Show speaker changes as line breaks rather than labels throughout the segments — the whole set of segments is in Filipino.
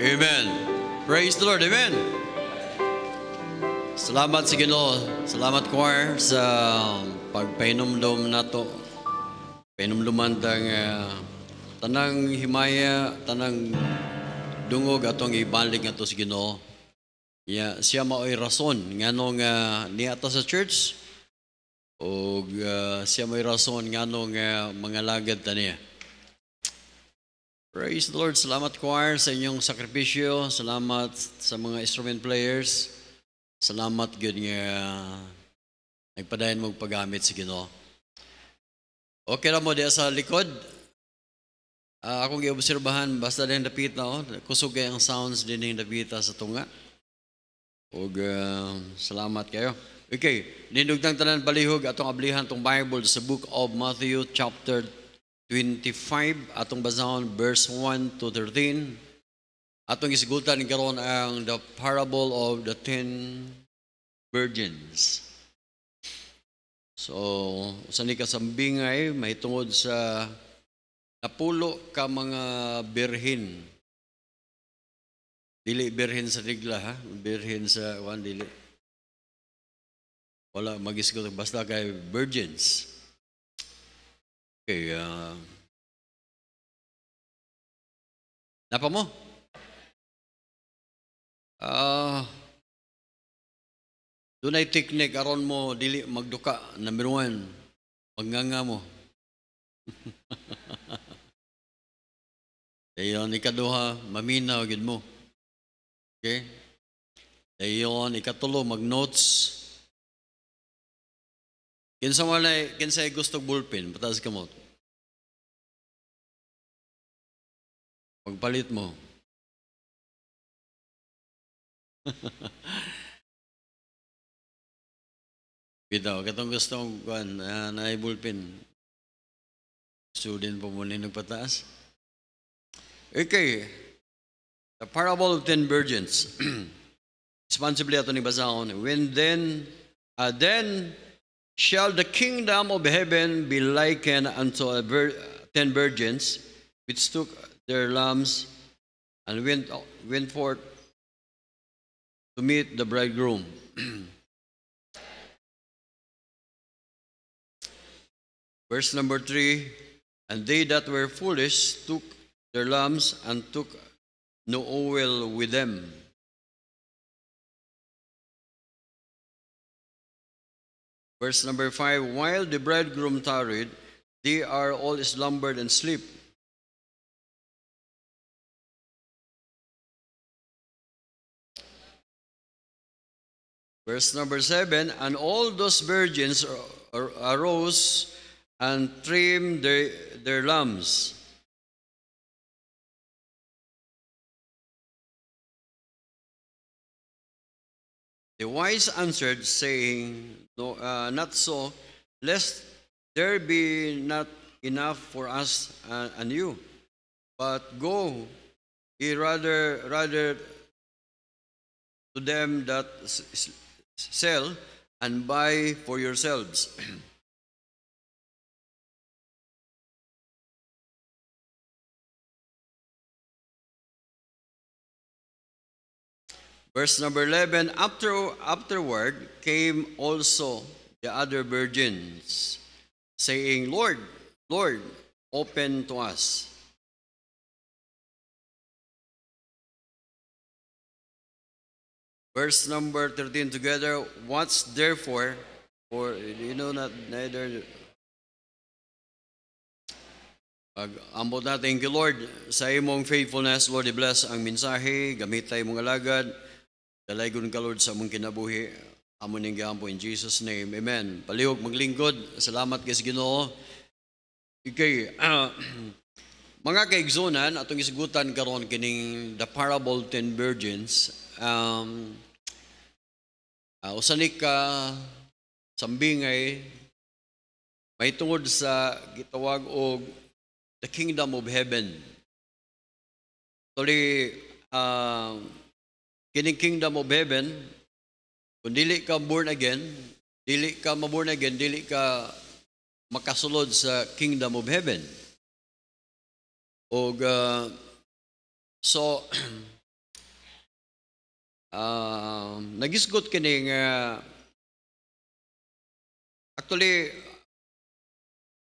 Amen. Praise the Lord. Amen. Salamat sa Ginoo. Salamat, choir, sa pagpainumdum na to. Painumduman tang uh, tanang himaya, tanang dungog atong ibalik nga to sa Ginoo. Yeah, siya mao'y rason nganong uh, niata sa church o uh, ah, siya mao'y rason nganong uh, mga lagad niya. Praise the Lord. Salamat choir sa inyong sakripisyo. Salamat sa mga instrument players. Salamat gyud nga nagpadayon mo paggamit sa Ginoo. Okay ra mo diya sa likod. Uh, akong giobserbahan basta din dapit na oh, kusog kay ang sounds din ning dapita sa tunga. Og uh, salamat kayo. Okay, nindugtang tanan balihog atong ablihan tong Bible sa book of Matthew chapter 25 atong basahon verse 1 to 13 atong isigutan karon ang the parable of the ten virgins so sa ni kasambingay mahitungod sa napulo ka mga birhin dili birhin sa tigla ha birhin sa wan dili wala magisgot basta kay virgins
Okay. Uh, napa mo? Uh, Dunay teknik aron mo dili magduka number one, pagnganga mo. Dayon
ikaduha, mamina, gid mo. Okay? Dayon ikatulo mag-notes. Kinsa walay kinsa
gusto bulpen, batas kamot. Pagpalit mo. Bitaw, katong gusto kong kuhan, uh, ah, na ibulpin.
Student po muna nagpataas. Okay. The parable of ten virgins. Responsibly ato ni basahon. When then, uh, then shall the kingdom of heaven be likened unto a vir ten virgins which took their lambs and went, went forth to meet the bridegroom. Verse number three And they that were foolish took their lambs and took no oil with them.
Verse number five While the bridegroom tarried, they are all slumbered and sleep.
Verse number 7, And all those virgins arose and trimmed their, their lambs. The wise answered, saying, no, uh, Not so, lest there be not enough for us and you. But go ye rather, rather to them that sell and buy for yourselves. Verse number 11 After, Afterward came also the other virgins, saying, Lord, Lord, open to us.
Verse number
13 together, what's therefore, or you know not neither Pag ambot natin kay Lord, sa imong faithfulness, Lord, i-bless ang mensahe, gamit tayo mong alagad, dalaygon ka, Lord, sa mong kinabuhi. Amon ning gihampo in Jesus' name. Amen. Palihog maglingkod. Salamat kay Ginoo. Ikay, uh, mga kaigsunan, atong isgutan karon kining the parable ten virgins um, uh, ah, usanik ka sambingay may tungod sa gitawag og the kingdom of heaven. Tuli, um, ah, kining kingdom of heaven, kung dili ka born again, dili ka maborn again, dili ka makasulod sa kingdom of heaven. Og, uh,
so, uh, nagisgot kini nga actually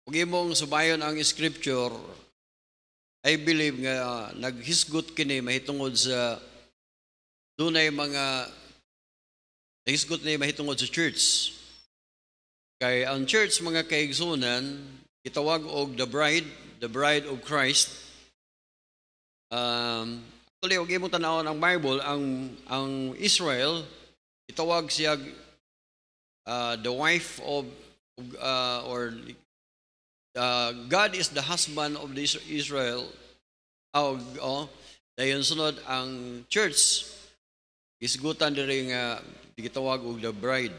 kung imong subayon ang scripture I believe nga uh, naghisgot kini mahitungod sa dunay mga naghisgot ni mahitungod sa church kay ang church mga kaigsunan gitawag og the bride the bride of Christ um, Actually, huwag imong tanaw ng Bible, ang, ang Israel, itawag siya uh, the wife of, uh, or uh, God is the husband of the Israel. Oh, oh, dayon sunod ang church isgutan diri nga uh, gitawag og the bride.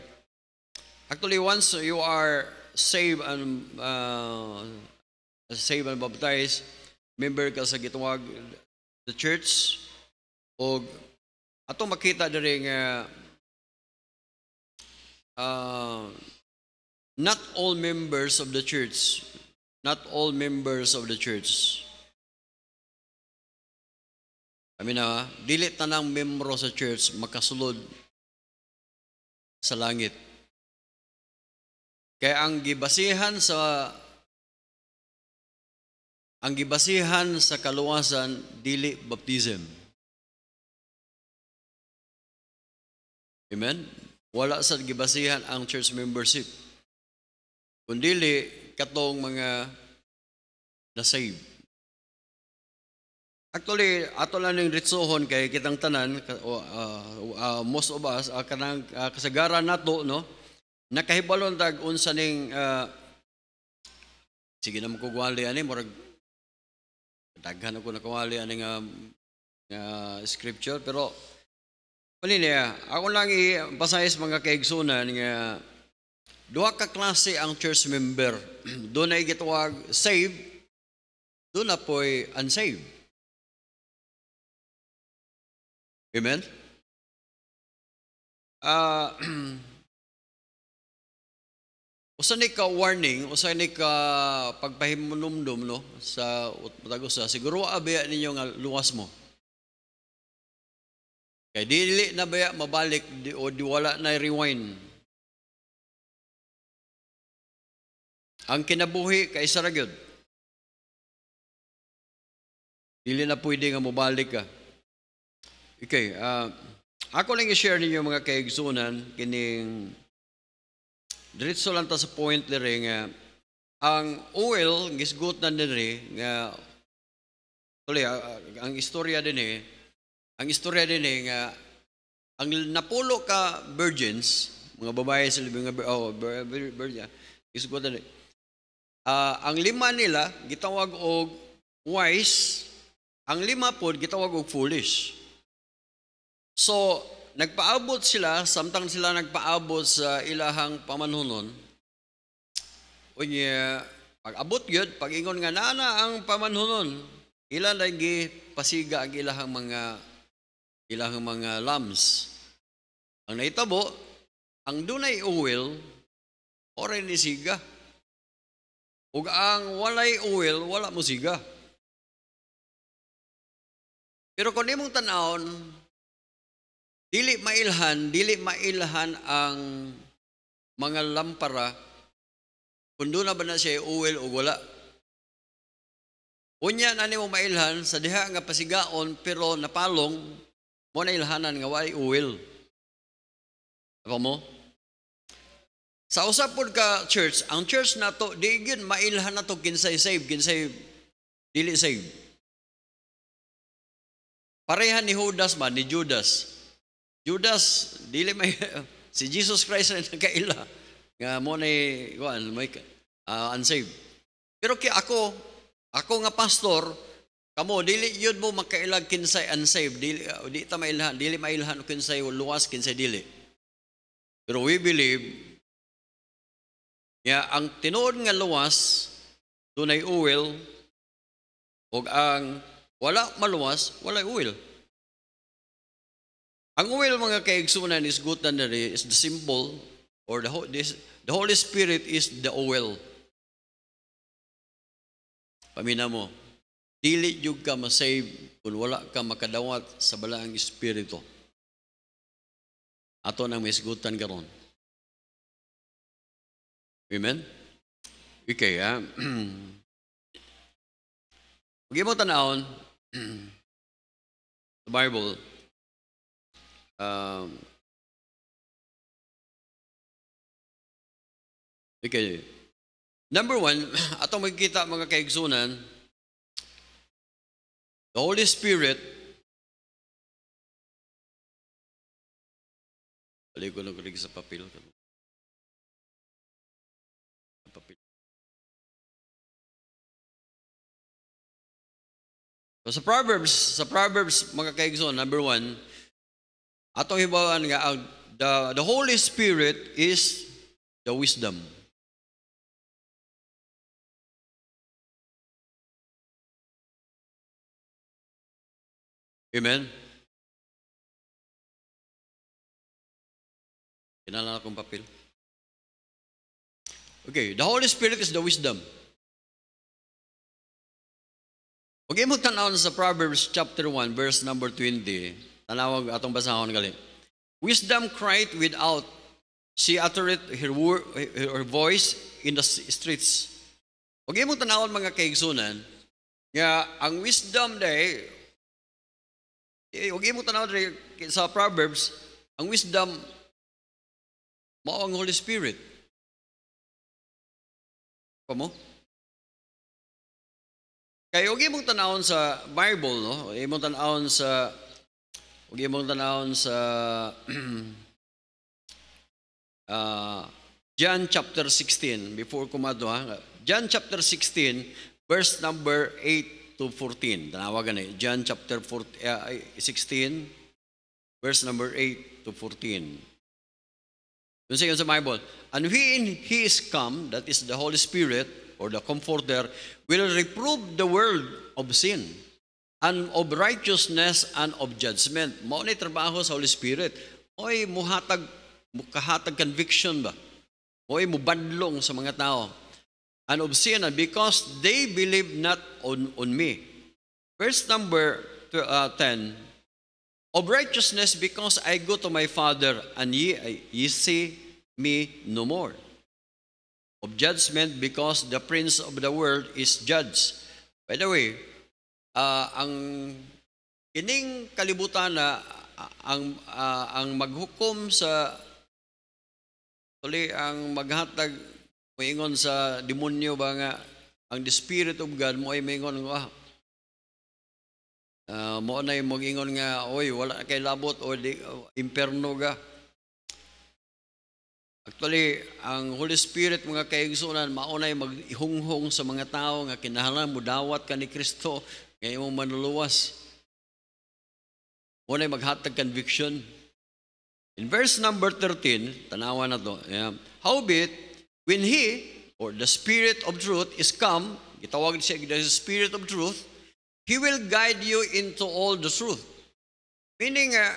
Actually, once you are saved and uh, saved and baptized, member ka sa gitawag the church o ato makita diri nga uh, not all members of the church not all members of the church kami na, ah, dili tanang membro sa church makasulod sa langit. Kaya ang gibasihan sa
ang gibasihan sa kaluwasan dili baptism. Amen.
Wala sa gibasihan ang church membership. Kundili katong mga na-save. Actually, ato lang yung ritsohon kay kitang tanan, uh, uh, most of us, uh, kanang, uh, kasagaran nato, no? Nakahibalon tag unsa ning uh, sige na mo kugwali ani murag daghan ako nakawali aning uh, uh, scripture pero Mali niya, ako lang i ipasayas mga kaigsunan nga duha ka klase ang church member. doon na igitawag saved, doon na po'y unsaved. Amen? Uh, Usa ni ka warning, usa ni ka pagpahimunumdum no sa sa siguro abaya ninyo nga luwas mo. Kay dili na baya mabalik di, o di
wala na rewind. Ang
kinabuhi kay isa ra gyud. Dili na pwede nga mobalik ka. Okay, uh, ako lang i-share ninyo mga kaigsunan kining diretso lang ta sa point diri nga eh, ang oil gisgot na din diri eh, nga tuloy ah, ah, ang istorya din dinhi eh, ang istorya dinhi nga ang napulo ka virgins mga babae sa libing nga oh virgin gisgot na din Uh, ang lima nila gitawag og wise, ang lima pod gitawag og foolish. So nagpaabot sila, samtang sila nagpaabot sa ilahang pamanhunon, unya, pag-abot yun, pag-ingon nga nana ang pamanhunon, ilan lagi pasiga ang ilahang mga ilahang mga lambs. Ang naitabo, ang dunay uwil, oren ni siga.
Ug ang walay uwil, wala mo siga.
Pero kung imong tanawon, Dili mailhan, dili mailhan ang mga lampara kung doon na ba na siya uwil o wala. Unya na mo mailhan sa diha nga pasigaon pero napalong mo na ilhanan nga way uwil. Apa mo? Sa usap pod ka church, ang church nato di gyud mailhan nato kinsay save, kinsay dili save. Pareha ni Judas man ni Judas. Judas, dili may, si Jesus Christ na nagkaila. Nga mo ni kuan, may, uh, unsaved. Pero kay ako, ako nga pastor, kamo, dili yun mo makailag kinsay unsaved. Dili, uh, di ta mailhan, dili mailhan kinsay luwas, kinsay dili. Pero we believe, nga ang tinuod nga
luwas,
dunay uwil, o ang wala maluwas, walay uwil. Ang oil mga kaigsunan is good and nari, is the symbol or the, this, the Holy Spirit is the oil. Pamina mo, dili jud ka masave kung wala ka makadawat sa balaang espiritu. Ato nang
misgutan karon. Amen? Okay, ah. Huwag mo tanawon, the Bible, Um, okay. Number one, atong makikita mga kaigsunan, the Holy Spirit, Balik ko lang sa papel. Sa So sa Proverbs, sa
Proverbs, mga kaigsoon, number one, Atong hibawaan nga, the, the Holy Spirit is the wisdom.
Amen? Kinala akong papel. Okay, the Holy Spirit is the wisdom.
Okay, magtanaw na sa Proverbs chapter 1, verse number 20. Tanawag atong basahon gali. Wisdom cried without. She uttered her, word, her voice in the streets. Huwag okay, mo tanawon mga kaigsunan, nga ang wisdom day, huwag eh, okay, mo tanawon sa Proverbs, ang wisdom,
mao ang Holy Spirit. Pa mo?
Kaya huwag mong tanawon sa Bible, no? Huwag mong tanawon sa Huwag imong tanahon sa uh, John chapter 16, before kumado ha, John chapter 16, verse number 8 to 14. Tanawagan eh, John chapter 14, uh, 16, verse number 8 to 14. Yun sa sa Bible, And when He is come, that is the Holy Spirit, or the Comforter, will reprove the world of sin and of righteousness and of judgment. Mao ni trabaho sa Holy Spirit. Oy muhatag kahatag conviction ba? Oy mubadlong sa mga tao. And of sin ah, because they believe not on on me. Verse number to, uh, 10 Of righteousness because I go to my Father and ye, ye see me no more. Of judgment because the prince of the world is judged. By the way, uh, ang kining kalibutan na ang uh, ang maghukom sa tuli ang maghatag moingon sa demonyo ba nga ang the spirit of God mo ay moingon nga ah, uh, mo na magingon nga oy wala kay labot o di, uh, imperno ga Actually, ang Holy Spirit mga kaigsunan maunay maghunghong sa mga tao nga kinahanglan mo dawat ka ni Kristo ngayon mo manuluwas. Muna maghatag conviction. In verse number 13, tanawa na to. Yeah. Howbeit, when he, or the Spirit of truth, is come, gitawag siya, the Spirit of truth, he will guide you into all the truth. Meaning, uh,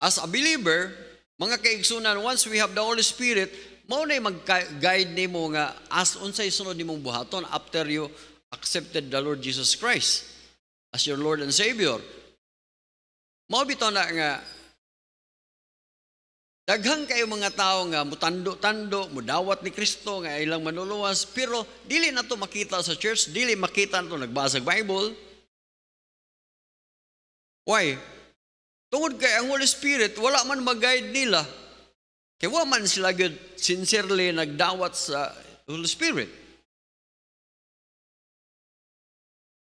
as a believer, mga kaigsunan, once we have the Holy Spirit, mao na mag-guide nimo nga as unsay sunod nimong buhaton after you accepted the Lord Jesus Christ as your Lord and Savior. Mao bitaw na nga daghang kayo mga tao nga mutando-tando, mudawat ni Kristo nga ilang manuluwas, pero dili na to makita sa church, dili makita na to nagbasa Bible. Why? Tungod kay ang Holy Spirit, wala man mag-guide nila. Kaya man sila good, sincerely nagdawat sa Holy Spirit.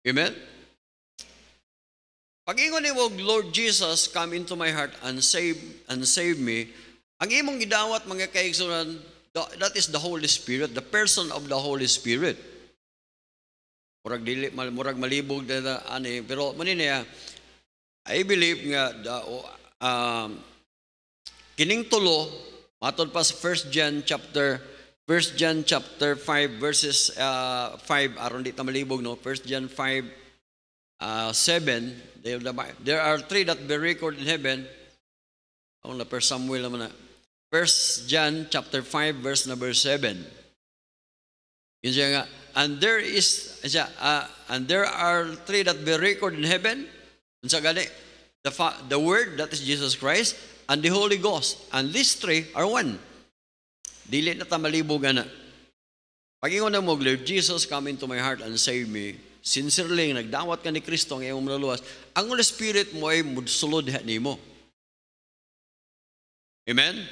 Amen? Pag ingon ni Lord Jesus, come into my heart and save, and save me, ang imong gidawat mga kaigsunan, that is the Holy Spirit, the person of the Holy Spirit. Murag dili murag malibog na ani pero maniniya I believe nga the, um, kining tulo matod pa sa 1 John chapter 1 John chapter 5 verses uh, 5 aron dito malibog no 1 John 5 uh, 7 there are three that be recorded in heaven ang na per Samuel naman na 1 John chapter 5 verse number 7 yun siya nga and there is siya, uh, and there are three that be recorded in heaven unsa gali the the word that is Jesus Christ and the Holy Ghost and these three are one Dili na ta malibugan na. Pagingon na mo, Lord Jesus, come into my heart and save me. Sincerely, nagdawat ka ni Kristo ang iyong naluwas. Ang Holy Spirit mo ay mudsulod ni mo. Amen?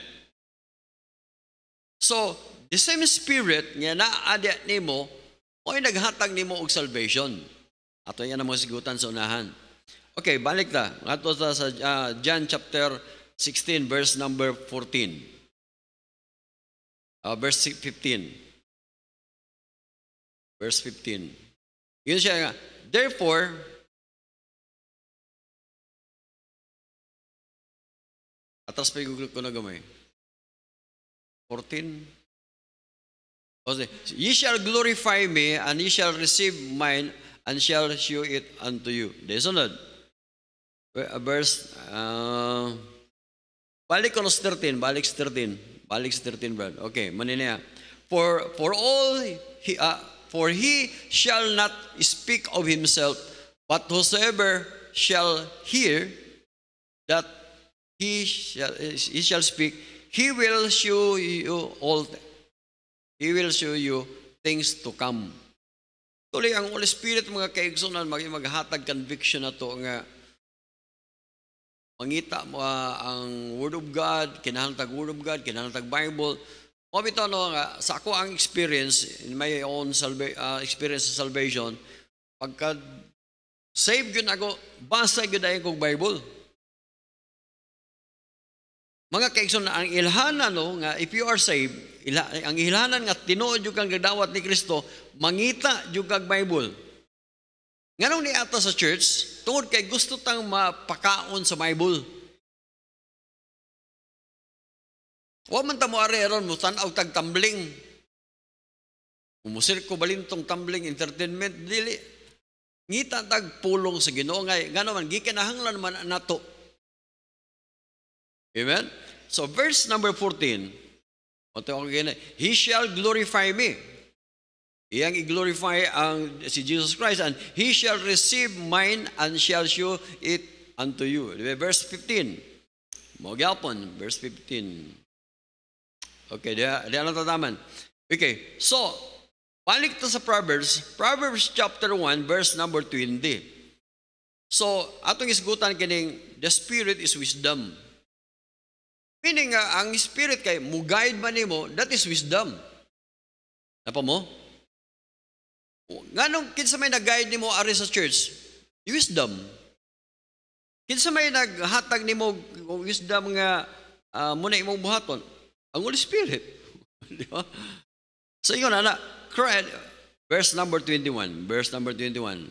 So, the same Spirit nga naadya ni mo, o ay naghatag ni mo og salvation. Ato yan ang mga sigutan sa unahan. Okay, balik ta. Ato sa uh, John chapter 16, verse number 14. Uh, verse 15.
Verse 15. Yun siya Therefore, Atas pa i ko na gamay.
14. Okay. Ye shall glorify me, and ye shall receive mine, and shall shew it unto you. Desunod. Ah, verse, uh, balik ko 13, balik 13. Alex 13, brad. Okay, maninaya. For, for all, he, uh, for he shall not speak of himself, but whosoever shall hear that he shall, he shall speak, he will show you all, he will show you things to come. Tuloy ang Holy Spirit mga kaigsunan, maging maghatag conviction na to nga mangita mo uh, ang Word of God, kinahangtag Word of God, kinahangtag Bible. Mo bito no nga sa ako ang experience in my own salva- uh, experience sa salvation pagka save gyud ako basa gyud ay kog Bible. Mga kaigsoon ang ilhanan no nga if you are saved, ila, ang ilhanan nga tinuod jud kang gagdawat ni Kristo, mangita jud Bible. Nganong ni ato sa church, tungod kay gusto tang mapakaon sa Bible. Wa man ta mo ari aron mo tan-aw tag tumbling. Umusir ko balintong tumbling entertainment dili. Ngita tag pulong sa Ginoo ngay ngano man gikinahanglan man nato. Amen. So verse number 14. He shall glorify me. Iyang i-glorify ang si Jesus Christ and He shall receive mine and shall show it unto you. Verse 15. Magyapon, verse 15. Okay, di, di ano tataman. Okay, so, balik to sa Proverbs. Proverbs chapter 1, verse number 20. So, atong isgutan kining, the Spirit is wisdom. Meaning, uh, ang Spirit kay, mo guide man nimo, that is wisdom. Napa mo? nganong kinsa may nag-guide nimo ari sa church? Wisdom. Kinsa may naghatag nimo wisdom nga uh, muna imong buhaton? Ang Holy Spirit. Di ba? So yun, ana, verse number 21, verse number 21.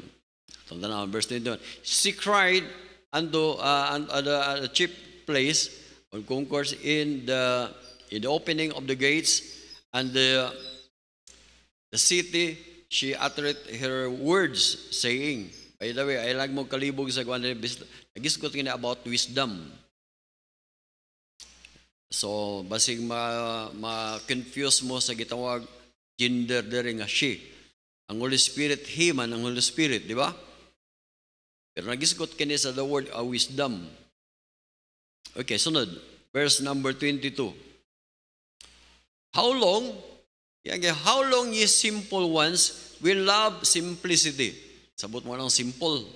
Tanda na, verse 21. She cried unto ah, uh, unto the chief place on concourse in the in the opening of the gates and the the city she uttered her words, saying, By the way, ay lag mo kalibog sa kuwan ni eh, Nagisgot nga about wisdom. So, basig ma-confuse ma, mo sa gitawag gender dere nga she. Ang Holy Spirit, he man ang Holy Spirit, di ba? Pero nagisgot kini sa the word a wisdom. Okay, sunod. Verse number 22. How long Yeah, how long ye simple ones will love simplicity? Sabot mo lang simple.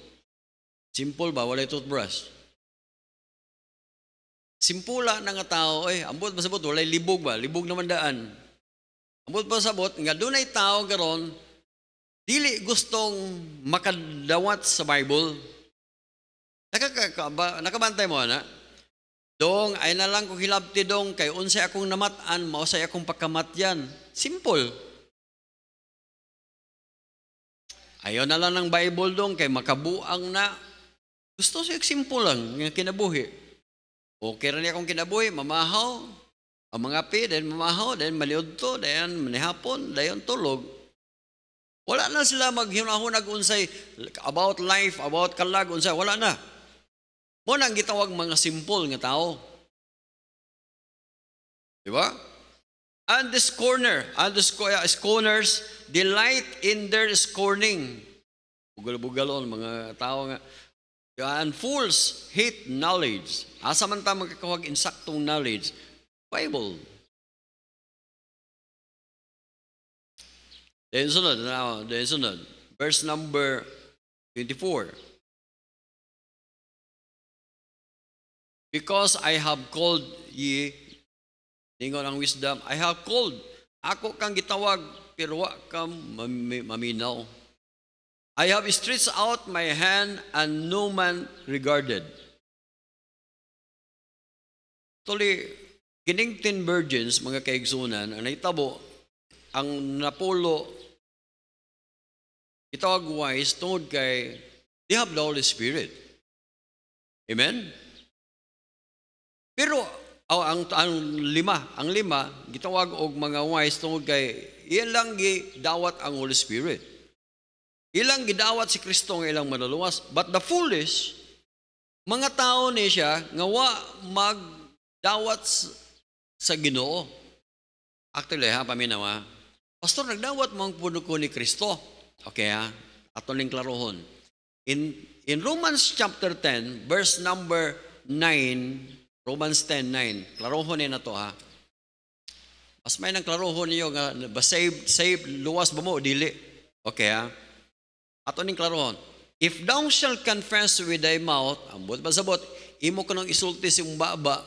Simple ba? Walay toothbrush. Simpula na nga tao, eh, ambot ba sabot, walay libog ba? Libog naman daan. Ambot ba sabot, nga dunay tao garon, dili gustong makadawat sa Bible. Nakakabantay mo, na? Dong, ay na lang ko hilabti dong, kay unsay akong namatan, mausay akong pagkamatyan. Simple. Ayaw na lang ng Bible dong, kay makabuang na. Gusto siya simple lang, nga kinabuhi. Okay rin akong kinabuhi, mamahaw, ang mga pi, dahil mamahaw, dahil maliudto, dahil manihapon, dahil tulog. Wala na sila maghunahunag unsay about life, about kalag, unsay, wala na. Mo nang gitawag mga simple nga tao. Di ba? And the scorner, and the uh, scorners delight in their scorning. Bugal-bugalon mga tao nga. And fools hate knowledge. Asa man ta magkakawag insaktong knowledge? Bible. Then sunod,
now, then sunod. Verse number 24.
Because I have called ye, ningon ang wisdom, I have called. Ako kang gitawag, pero wa kang maminaw. I have stretched out my hand and no man regarded. Actually, kining ten virgins, mga kaigsunan, ang naitabo, ang napulo, itawag wise, tungod kay, they have the Holy Spirit. Amen? Pero oh, ang, ang lima, ang lima, gitawag og mga wise tungod kay iyan lang gidawat ang Holy Spirit. Ilang gidawat si Kristo nga ilang manuluwas. But the foolish, mga tao ni siya, nga wa magdawat sa ginoo. Actually, ha, paminawa. Pastor, nagdawat mga puno ko ni Kristo. Okay, ha? Ato ning klarohon. In, in Romans chapter 10, verse number 9, Romans 10:9. Klarohon ni na to ha. Mas may nang klarohon niyo nga ba save save luwas ba mo dili. Okay ha. Ato ning klarohon. If thou shall confess with thy mouth, ambot ba sabot, imo kanang isulti si baba.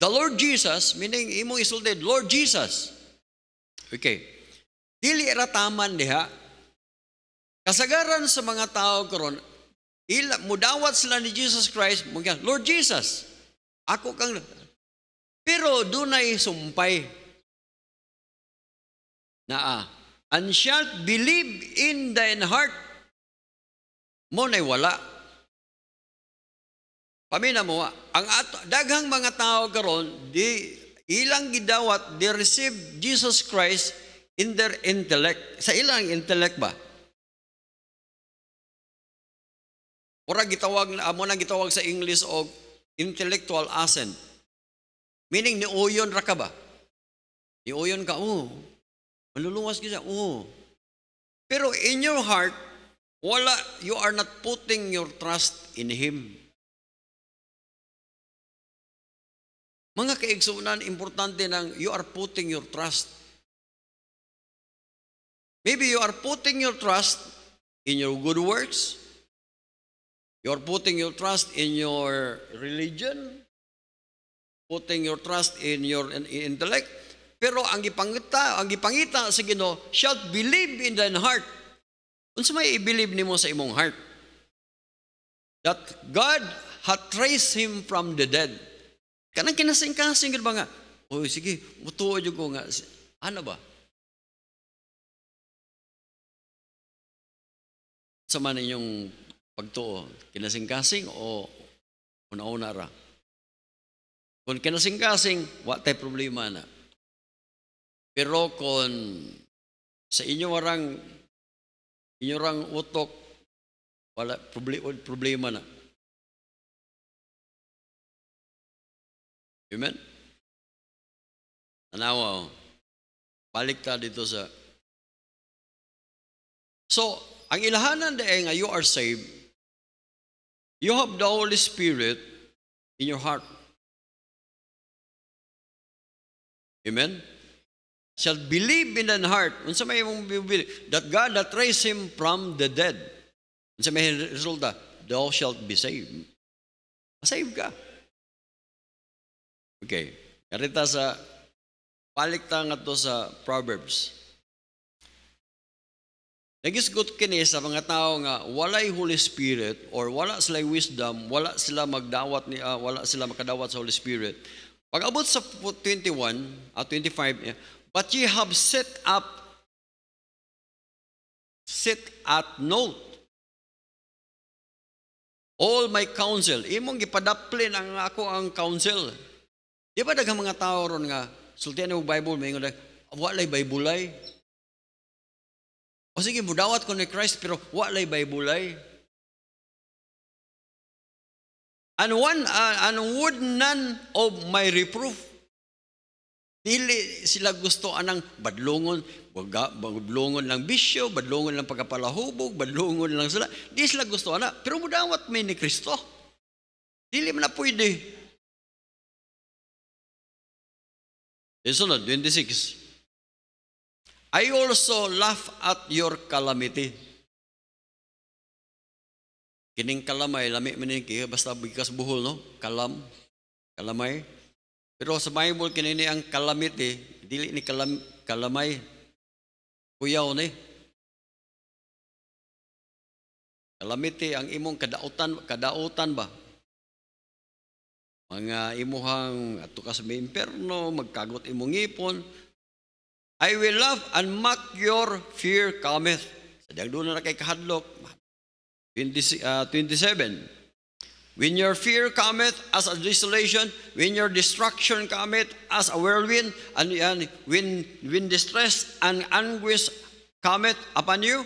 The Lord Jesus, meaning imo isulti Lord Jesus. Okay. Dili ra taman diha. Kasagaran sa mga tao karon, ila mudawat sila ni Jesus Christ, mga Lord Jesus. Ako kang... Pero dunay sumpay. Naa. And shalt believe in thine heart. Mo na'y wala. Pamina mo, ang at, daghang mga tao karon di ilang gidawat they receive Jesus Christ in their intellect. Sa ilang intellect ba? Ora gitawag na amo na gitawag sa English og intellectual assent. Meaning, niuyon ra ka ba? Niuyon ka, oo. Oh. Maluluwas ka siya, oo. Oh. Pero in your heart, wala, you are not putting your trust in Him.
Mga kaigsunan, importante
ng you are putting your trust. Maybe you are putting your trust in your good works, You're putting your trust in your religion, putting your trust in your intellect. Pero ang ipangita, ang ipangita sa Ginoo, shall believe in thine heart. Unsa may i-believe nimo sa imong heart? That God hath raised him from the dead. Kanang kinasing-kasing ba nga? Oy, sige, mutuo jud ko nga. Ano ba?
Sa man inyong pagtuo kinasing-kasing o
una-una ra kung kinasing-kasing wa tay problema na pero kung sa inyo warang inyo rang utok wala problema problema na
Amen? Tanawa, oh. balik ta dito sa... So, ang ilahanan de nga you are saved, You have the Holy Spirit in your heart.
Amen? Shall believe in an heart. Unsa may imong believe? That God that raised him from the dead. Unsa may resulta? Thou shalt be saved. Masave ka. Okay. Karita sa, palik ta nga to sa Proverbs Nagisgot kini sa mga tao nga walay Holy Spirit or wala sila wisdom, wala sila magdawat ni uh, wala sila makadawat sa Holy Spirit. Pag abot sa 21 at uh, 25, but ye have set up set at note all my counsel. Imong gipadaplin ang ako ang counsel. Di ba daghang mga tao ron nga sultian mo Bible may nga walay Bible ay o sige, mudawat ko ni Christ, pero walay Bible And one, uh, and would none of my reproof. Dili sila gusto anang badlongon, badlongon lang bisyo, badlongon lang pagkapalahubog, badlongon lang sila. Di sila gusto ana, pero mudawat may ni Kristo. Dili man na pwede. Isunod, 26. I also laugh at your calamity. Kining kalamay, lami maniki, basta bigkas buhol, no? Kalam, kalamay. Pero sa Bible, kinini ang calamity, dili ni kalam, kalamay. Kuyaw ni. Calamity, ang imong kadautan, kadautan ba? Mga imuhang atukas may imperno, magkagot imong ipon, I will love and mock your fear cometh. Sadyang doon na kay kahadlok. Ah, 27. When your fear cometh as a desolation, when your destruction cometh as a whirlwind, and, and when, when distress and anguish cometh upon you.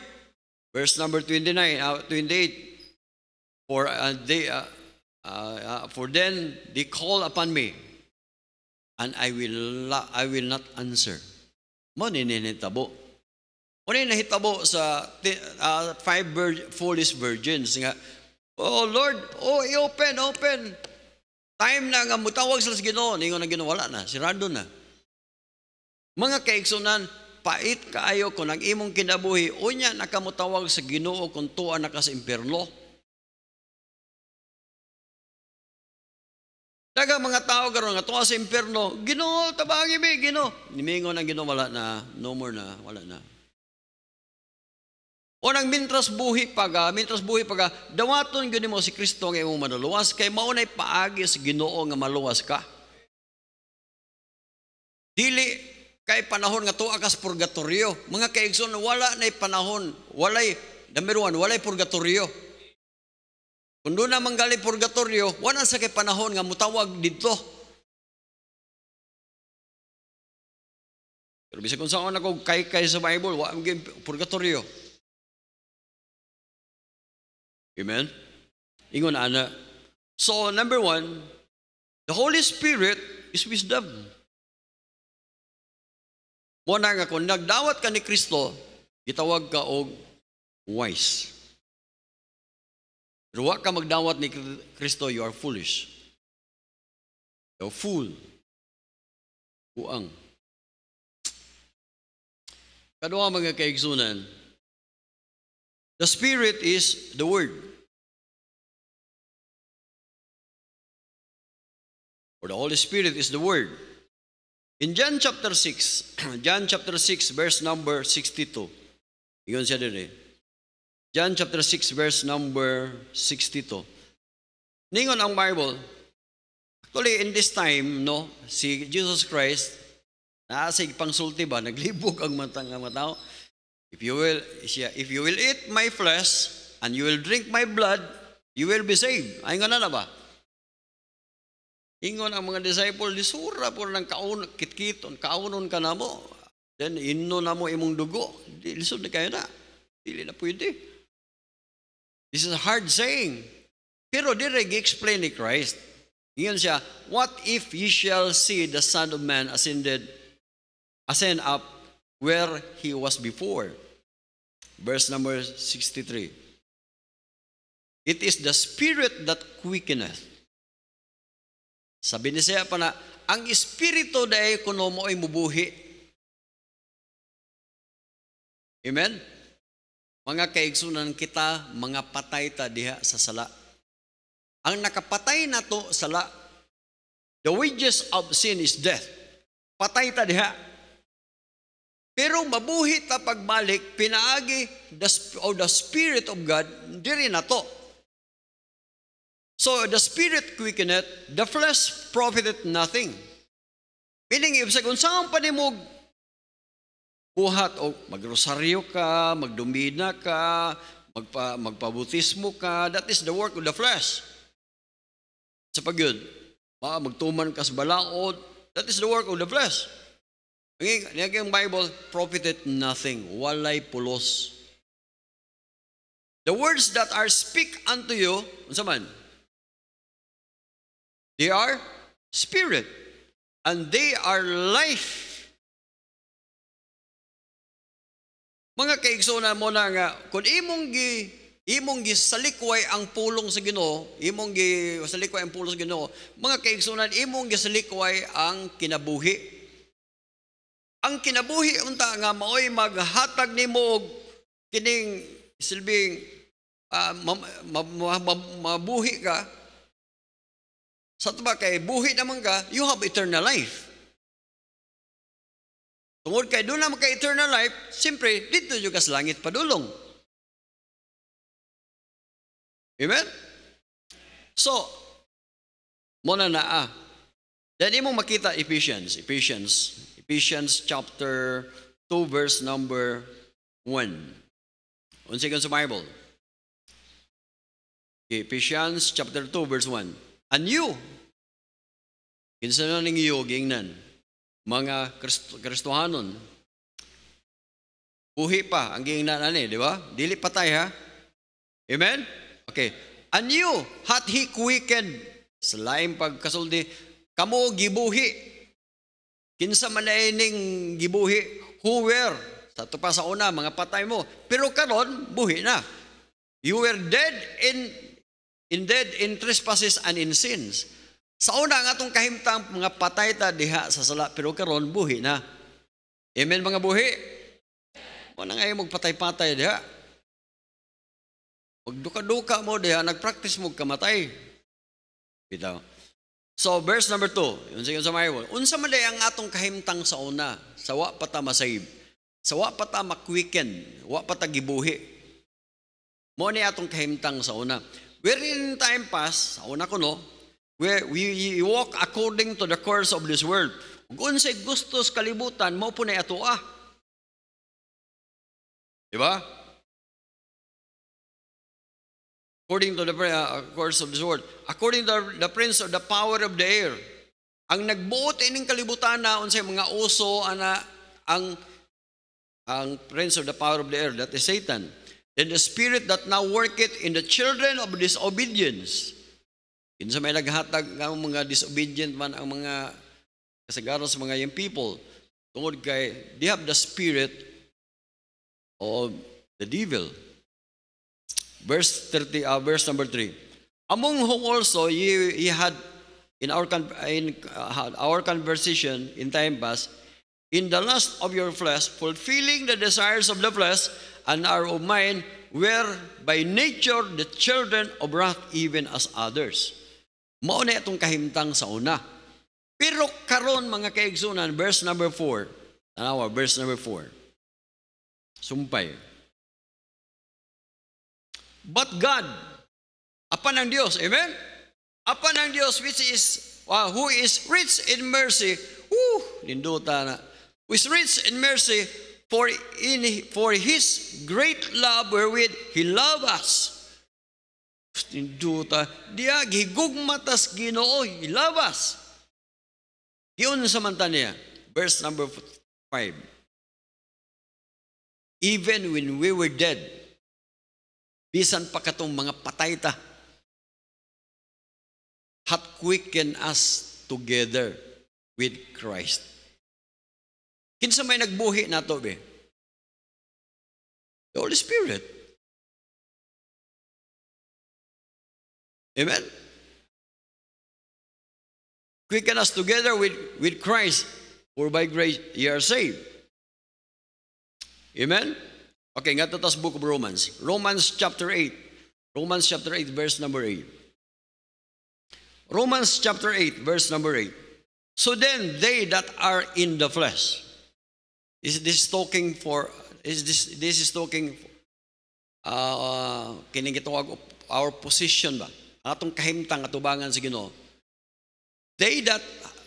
Verse number 29, uh, 28. For, uh, they, uh, uh, for then they call upon me, and I will, I will not answer. mo ni nininitabo. Muna nahitabo sa uh, five vir- foolish virgins nga, Oh Lord, oh open open. Time na nga mutawag sa Ginoo, ningon na ginawala na, sirado na. Mga kaigsunan, pait kaayo kung ang imong kinabuhi, unya nakamutawag sa Ginoo kung tuwa na ka sa impyerno.
Daga mga tao karon nga tuwa sa impierno, Ginoo tabangi
mi Ginoo. Nimingon ang Ginoo wala na, no more na, wala na. Unang mintras buhi paga, mintras buhi paga, dawaton gyud mo si Kristo nga imong manaluwas kay mao nay paagi sa Ginoo nga maluwas ka. Dili kay panahon nga tuwa sa purgatorio. Mga kaigsoon wala nay panahon, walay number one, walay purgatorio. Kung doon na manggali purgatorio, wala sa kay panahon nga mutawag dito. Pero bisag kung saan ako kay kay sa Bible, wala maging purgatorio.
Amen? Ingon ana.
So, number one, the Holy Spirit is wisdom. Muna nga, kung nagdawat ka ni Kristo, gitawag ka og
wise. Pero wa ka magdawat ni Kristo, you are foolish. You fool. Buang. Kanawa mga kaigsunan, the Spirit is the Word.
Or the Holy Spirit is the Word. In John chapter 6, John chapter 6, verse number 62, yun siya din eh. John chapter 6 verse number 62. Ningon ang Bible. Actually, in this time, no, si Jesus Christ, naasig pangsulti ba, naglibog ang matang matao. If you will, if you will eat my flesh and you will drink my blood, you will be saved. Ay nga na ba? Ingon ang mga disciple, disura po ng kaun, kitkiton, kaunon ka na mo. Then, inno na mo imong dugo. Lisod na kayo na. Dili na pwede. This is a hard saying. Pero dire gi-explain ni Christ. Ngayon siya, What if ye shall see the Son of Man ascended, ascend up where he was before? Verse number 63. It is the Spirit that quickeneth. Sabi ni siya pa na, ang Espiritu dahi kuno mo ay mubuhi. Amen? Mga kaigsunan kita, mga patay ta diha sa sala. Ang nakapatay na to sala, the wages of sin is death. Patay ta diha. Pero mabuhi ta pagbalik, pinaagi the, or the Spirit of God, diri na to. So the Spirit quickeneth, the flesh profiteth nothing. Meaning, sa sabihin, saan pa kuhat o magrosaryo ka, magdumina ka, magpa, magpabutismo ka, that is the work of the flesh. Sa pagyod, magtuman ka sa balaod, that is the work of the flesh. Ngayon, ang Bible, profited nothing, walay pulos. The words that are speak unto you, unsa man?
They are spirit, and they are
life. Mga kaigsoonan mo na nga, kung imong gi imong gi salikway ang pulong sa Ginoo, imong gi salikway ang pulong sa Ginoo. Mga kaigsoonan, imong gi salikway ang kinabuhi. Ang kinabuhi unta nga maoy maghatag nimo og kining silbing uh, mabuhi ka. Sa tuba kay buhi naman ka, you have eternal life. Tungod kay doon naman kay eternal life, siyempre, dito yung kas langit padulong.
Amen? So,
muna na ah. Then mo makita Ephesians, Ephesians, Ephesians chapter 2 verse number 1. Unsa gyud sa Bible? Ephesians chapter 2 verse 1. And you, kinsa na ning iyo gingnan? mga Kristohanon. Buhi pa ang giingnan ani, di ba? Dili patay ha. Amen? Okay. And you hath he quickened sa pagkasuldi kamo gibuhi kinsa man na ining gibuhi who were sa pa sa una mga patay mo pero karon buhi na you were dead in in dead in trespasses and in sins sa una nga itong kahimtang mga patay ta diha sa sala pero karon buhi na. Amen mga buhi? Mo na ngayon magpatay-patay diha. Magduka-duka mo diha, nagpractice mo kamatay. Bitaw. So verse number 2, unsa yun sa mayo. Unsa man ang atong kahimtang sa una, sa wa pa ta masave. Sa wa pa ta makwiken, wa pa ta gibuhi. Mo ni atong kahimtang sa una. Wherein time pass, sa una ko no, We, we walk according to the course of this world. Kung gusto sa kalibutan, mao po na atoa. Ah. Di ba? According to the uh, course of this world. According to the prince of the power of the air. Ang nagbuot ining kalibutan na unsay mga uso ana ang ang prince of the power of the air that is Satan. Then the spirit that now worketh in the children of disobedience Kinsa may naghatag ang mga disobedient man ang mga kasagaran sa mga young people tungod kay they have the spirit of the devil. Verse 30 uh, ah, verse number 3. Among whom also ye, ye had in our in uh, our conversation in time past in the lust of your flesh fulfilling the desires of the flesh and are of mind were by nature the children of wrath even as others Mao na itong kahimtang sa una. Pero karon mga kaigsunan, verse number 4. Tanawa, verse number 4. Sumpay. But God, apan ang Dios, amen? Apan ang Dios which is uh, who is rich in mercy. Woo, ninduta na. Who is rich in mercy for in for his great love wherewith he loved us duta diya gigugmatas Ginoo ilabas yun sa manta niya verse number 5 even when we were dead bisan pa katong mga patay ta hath quicken us together with Christ
kinsa may nagbuhi nato be the Holy Spirit Amen? Quicken us together with, with Christ, for by
grace ye are saved. Amen? Okay, nga tatas book of Romans. Romans chapter 8. Romans chapter 8, verse number 8. Romans chapter 8, verse number 8. So then, they that are in the flesh. Is this talking for, is this, this is talking, uh, kinigitawag our position ba? atong kahimtang atubangan sa Ginoo they that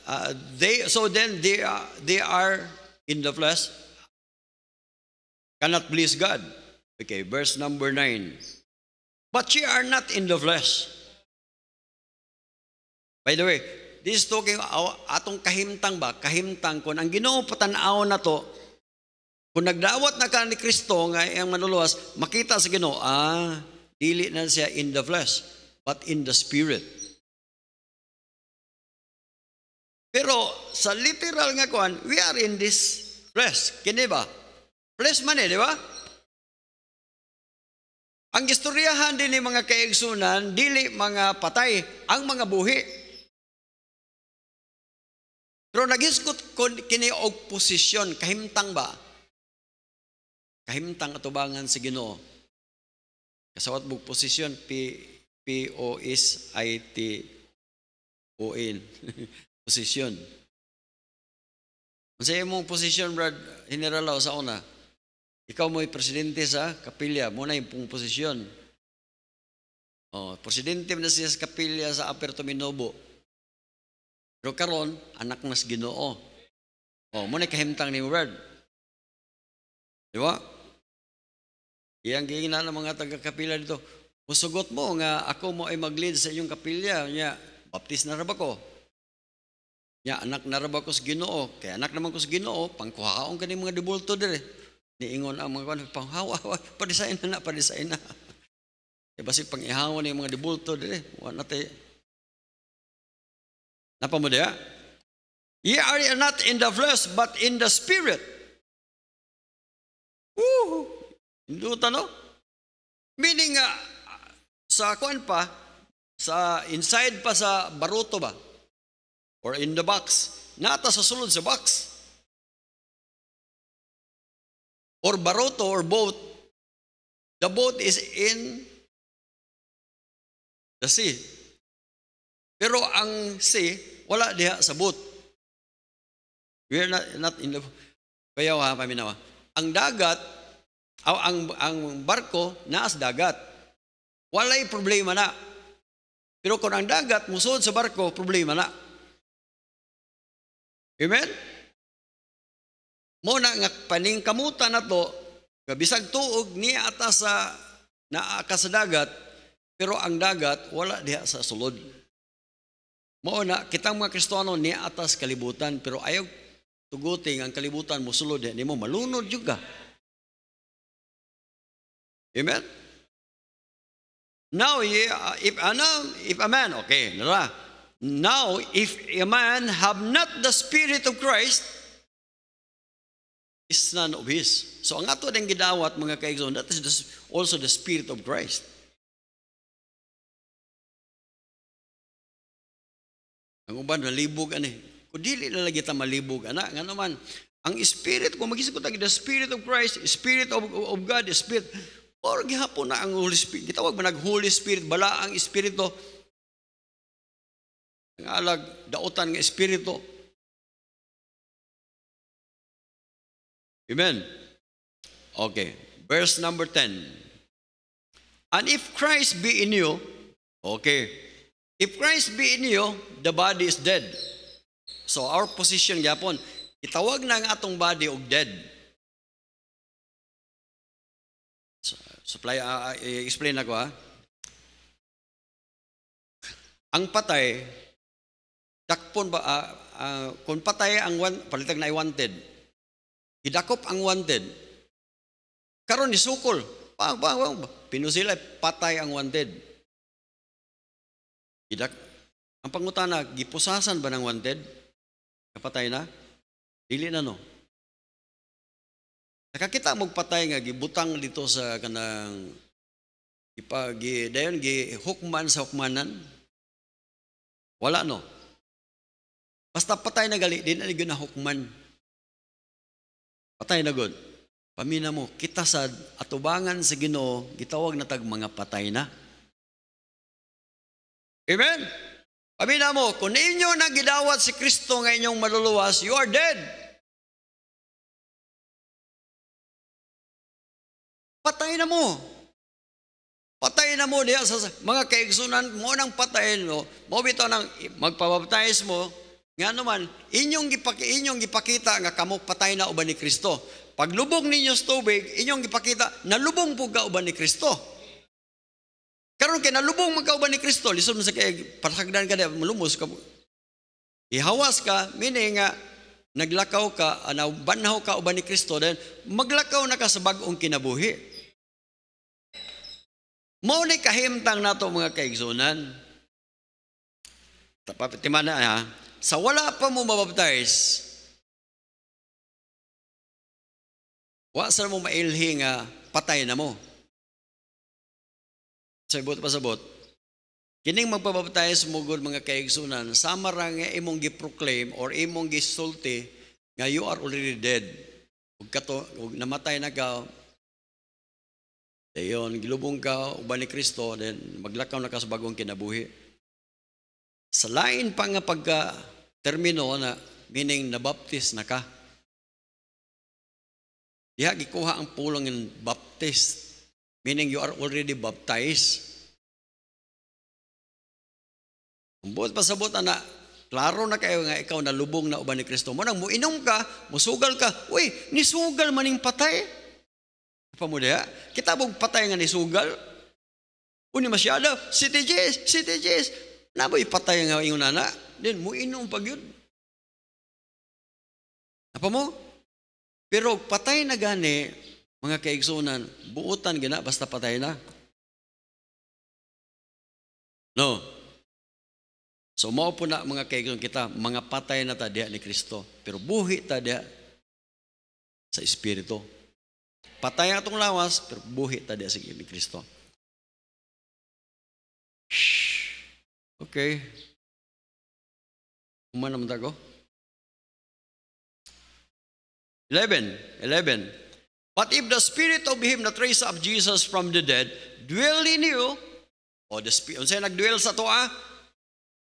uh, they so then they are, uh, they are in the flesh cannot please God okay verse number 9 but ye are not in the flesh by the way this is talking atong kahimtang ba kahimtang kon ang Ginoo patanaw na to kung nagdawat na ka ni Kristo nga ang manuluwas makita sa Ginoo ah dili na siya in the flesh but in the spirit. Pero sa literal nga kuan, we are in this flesh. Kini ba? Flesh man eh, di ba? Ang istoryahan din ni mga kaigsunan, dili mga patay, ang mga buhi. Pero naghiskot kini og posisyon, kahimtang ba? Kahimtang atubangan sa Ginoo. Kasawat bug posisyon pi P-O-S-I-T-O-N. position. Unsa imong position, Brad General Lau, sa una? Ikaw mo'y presidente sa kapilya. Muna yung pong posisyon. Oh, presidente na siya sa kapilya sa Aperto Minobo. Pero karon anak nas ginoo. Oh, muna kahimtang ni Brad. Di ba? Iyang gingina ng mga taga-kapila dito, Musugot mo nga ako mo ay maglead sa inyong kapilya. Nya, baptist na raba ko. Nya, anak na raba ko sa ginoo. Kaya anak naman ko sa ginoo, pangkuhaon ka ni mga dibulto dire. Niingon ang mga kwan, panghawa, padisain na na, padisain na. Kaya basi pangihawa ni mga dibulto dire. Wala na tayo. Napa mo diya? Ye are not in the flesh, but in the spirit. Woo! Hindutan, no? Meaning, uh, sa kuan pa, sa inside pa sa baruto ba? Or in the box. Nata sa sulod sa box.
Or baruto or boat. The boat is in the sea.
Pero ang sea, wala diha sa boat. We are not, not in the Kaya ha, paminawa. Ang dagat, ang, ang barko, naas dagat. Walay problema na. Pero kung ang dagat, musod sa barko, problema na. Amen? Muna nga paning kamutan na to, Kabisag tuog niya ata sa naaka sa dagat, pero ang dagat wala diha sa sulod. Mauna, kitang mga Kristiyano niya atas kalibutan, pero ayaw tuguting ang kalibutan mo sulod, hindi eh, mo malunod juga. Amen? Now, uh, if, ano, if a man, okay, nara. Now, if a man have not the Spirit of Christ, is none of his. So, ang ato ng gidawat, mga kaigsoon, that is the,
also the Spirit of Christ.
Ang uban, malibog, ano eh. Kung na lagi ta malibog, ana, nga naman, ang Spirit, kung magisip ko tayo, the Spirit of Christ, Spirit of, of God, the Spirit, Or gihapon na ang Holy Spirit. Gitawag man Holy Spirit, bala ang Espiritu. Ang alag, dautan ng Espiritu. Amen. Okay. Verse number 10. And if Christ be in you, okay, if Christ be in you, the body is dead. So our position, gyapon, itawag na ang atong body og dead. Supply, uh, ah, ah, i-explain ako ha. Ah. Ang patay, dakpon ba, uh, uh, kung patay ang one, palitag na wanted, idakop ang wanted, karon ni sukol, bang, bang, bang, pinusila, patay ang wanted. Idak, ang pangutana, gipusasan ba ng wanted? Kapatay na? Dili na no. Nakakita mo patay nga gibutang dito sa kanang ipagi dayon gi hukman sa hukmanan. Wala no. Basta patay na gali, din na gyud na hukman. Patay na gud. Pamina mo, kita sa atubangan sa Ginoo, gitawag na tag mga patay na. Amen. Pamina mo, kung inyo na gidawat si Kristo nga inyong maluluwas, you are dead. Patay na mo. Patay na mo diya sa mga kaigsunan mo nang patayin mo. Mo bitaw nang magpabaptize mo. Nga naman, inyong gipaki inyong ipakita nga kamo patay na uban ni Kristo. Paglubong ninyo sa tubig, inyong gipakita nalubong pug ka uban ni Kristo. Karon kay nalubong man ka uban ni Kristo, lisod mo sa kay patakdan ka malumos ka. Ihawas ka meaning nga naglakaw ka, anaw banhaw ka uban ni Kristo, then maglakaw na ka sa bagong kinabuhi. Mao ni kahimtang nato mga kaigsunan. Tapatimana ha. Sa wala pa mo mabaptize, wa sa mo mailhi nga patay na mo. Sabot pa sabot. Kining magpabaptize mo gud mga kaigsunan, sama ra nga imong gi-proclaim or imong gisulti nga you are already dead. Ug kato ug namatay na ka, Dayon, gilubong ka, uban ni Kristo, then maglakaw na ka sa bagong kinabuhi. Sa lain pa nga pagka termino na, meaning nabaptis na ka. Diha, gikuha ang pulong ng baptist, meaning you are already baptized. Buot pasabot ana, klaro na kayo nga ikaw na lubong na uban ni Kristo. Manang mo inom ka, musugal ka, uy, nisugal maning patay. Pamulya, kita bog patay nga ni Sugal. Uni masyado, City Jess, City Jess. Naboy patay nga yung nana. Din, muinong pagyod. Napa mo? Pero patay na gani, mga kaigsunan, buutan gina, basta patay na. No. So, mao po na mga kaigsunan kita, mga patay na tadya ni Kristo. Pero buhi tadya sa Espiritu. Patay atong lawas, pero buhi ta di
sa ni Kristo. Okay. Uma naman tago.
11. But if the spirit of him that raised up Jesus from the dead dwell in you, o oh, the spirit, unsay nagdwell sa to ah?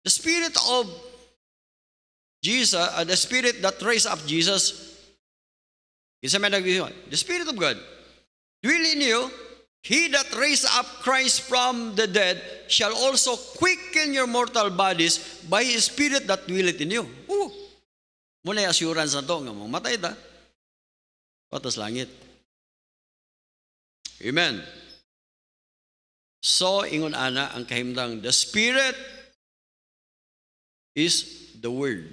The spirit of Jesus, uh, the spirit that raised up Jesus Is a man The Spirit of God dwell in you. He that raised up Christ from the dead shall also quicken your mortal bodies by His Spirit that dwelleth in you. Ooh. Muna yung assurance na to. Nga mamatay ta. Patas langit. Amen.
So, ingon ana ang kahimdang, the Spirit is the Word.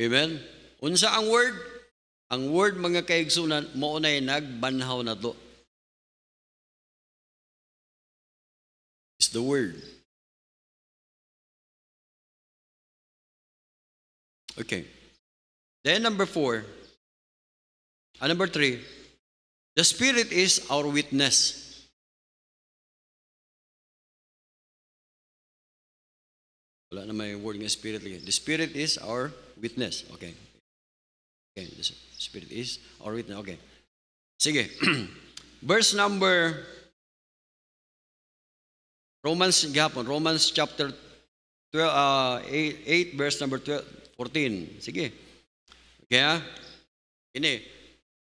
Amen? Unsa ang word? Ang word mga kaigsunan, mao na nagbanhaw na to. It's the word. Okay. Then number four, and ah, number three, the Spirit is our witness. Wala na may word nga Spirit. The Spirit
is our witness. Okay. Okay, the Spirit is our witness. Okay. Sige. Verse number Romans gapon, Romans chapter 12, uh, 8, 8 verse number 12, 14. Sige. Kaya ah. ini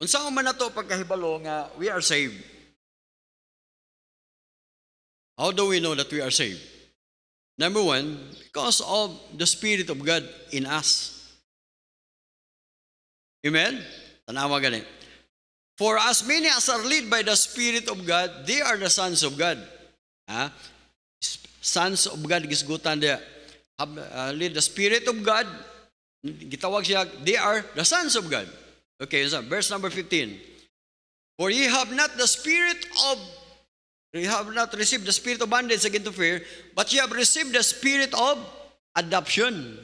unsa man nato pagkahibalo nga we are saved. How do we know that we are saved? Number one, because of the Spirit of God in us. Amen? Tanawa ganit. For as many as are led by the Spirit of God, they are the sons of God. Ha? Sons of God, gisgutan dia. Have, uh, lead the Spirit of God, gitawag siya, they are the sons of God. Okay, so verse number 15. For ye have not the spirit of, ye have not received the spirit of bondage again to fear, but ye have received the spirit of adoption.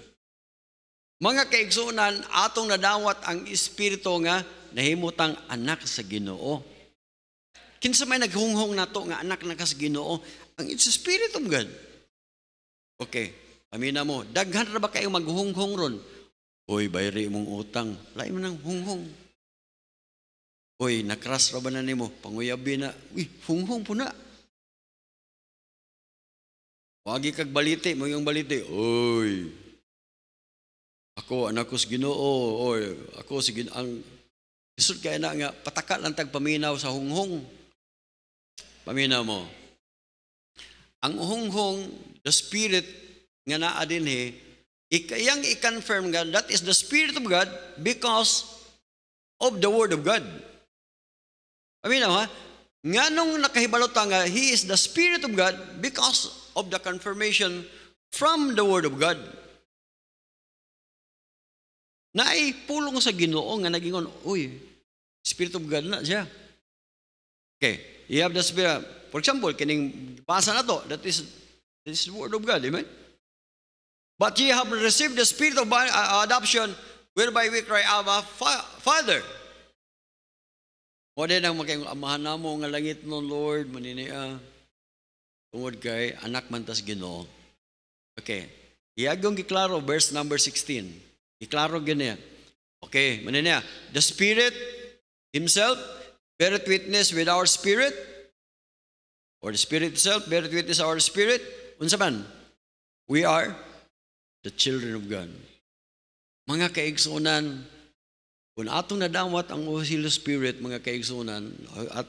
Mga kaigsunan, atong nadawat ang espiritu nga nahimutang anak sa Ginoo. Kinsa may naghunghong nato nga anak na ka sa Ginoo, ang it's spirit of Okay, amina mo, daghan ra ba kayo maghunghong ron? Uy, bayri mong utang, lain mo nang hunghong. Uy, nakras ra ba na nimo? Panguyabi na, uy, hunghong po na. Wagi kag balite, mo yung balite. Uy, ako anak ko sa Ginoo or ako si Ginoo ang isud kay na nga pataka lang tag paminaw sa hunghong. Paminaw mo. Ang hunghong, the spirit nga naa dinhi ikayang i-confirm nga that is the spirit of God because of the word of God. Paminaw ha? Nga nung nakahibalot nga, He is the Spirit of God because of the confirmation from the Word of God na ay pulong sa Ginoo nga nagingon, uy, Spirit of God na siya. Okay, you have the Spirit. For example, kining basa na to, that is, that is the Word of God, amen? But ye have received the Spirit of uh, adoption, whereby we cry, Abba, Father. O din ang makayong amahan na mo nga langit no, Lord, maniniya. Ah, tungod kay, anak man tas ginoo. Okay. Iyagong giklaro, verse number 16. Iklaro ganyan. Okay, muna niya. The Spirit Himself beareth witness with our spirit or the Spirit itself beareth witness our spirit. Unsa man? We are the children of God. Mga kaigsunan, kung atong nadawat ang Holy Spirit, mga kaigsunan, at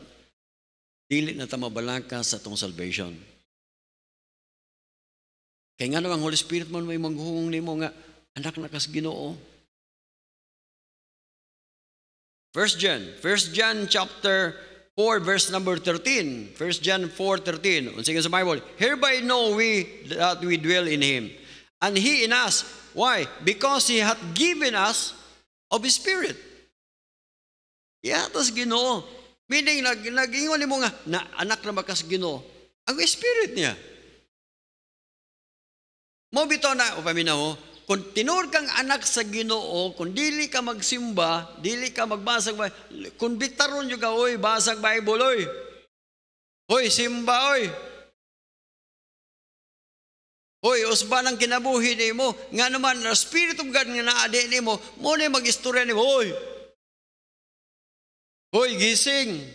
dili na ta mabalaka sa atong salvation. Kaya nga naman, Holy Spirit man may maghuhong nimo nga, Anak na kas Ginoo. 1 John, 1 John chapter 4 verse number 13. 1 John 4:13. Unsa sa Bible? Hereby know we that we dwell in him and he in us. Why? Because he hath given us of his spirit. Yeah, tas Ginoo. Meaning nag nagingon nimo nga na anak na makas Ginoo ang spirit niya. Mo bitaw na upaminaw paminaw kung tinur kang anak sa ginoo, kung dili ka magsimba, dili ka magbasag, kung bitaron yung ka, oy, basag Bible, oy. Oy, simba, oy. Oy, usba ng kinabuhi ni mo. Nga naman, na Spirit
of God nga naadi ni mo, muna mag-istorya ni mo, oy. Oy, gising.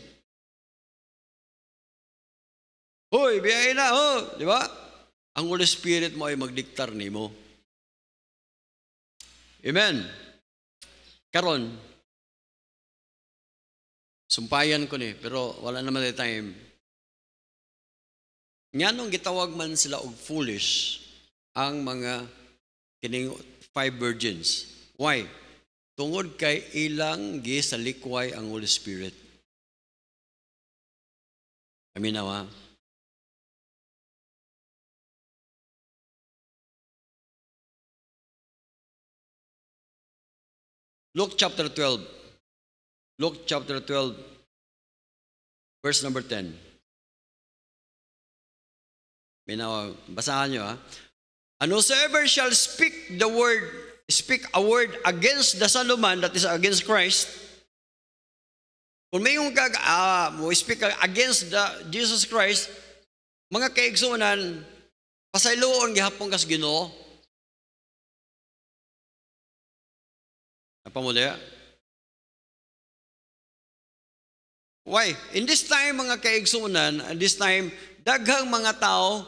Oy, biyahe na, oh. Di ba? Ang Holy Spirit mo ay magdiktar ni mo. Amen. Karon,
sumpayan ko ni, pero wala naman na time. Nga nung gitawag man sila og foolish ang mga kining five virgins. Why? Tungod kay ilang gisalikway ang Holy Spirit. Amin nawa.
Luke chapter 12. Luke chapter 12, verse number 10.
Binaw, basahan nyo ha. And whosoever shall speak the word, speak a word against the Son of Man, that is against Christ, kung may yung kag, uh, speak against the Jesus Christ, mga kaigsunan, pasayloon gihapon kas ginoo, É para mulher. Ah. Why? In this time, mga kaigsunan, at this time, daghang mga tao,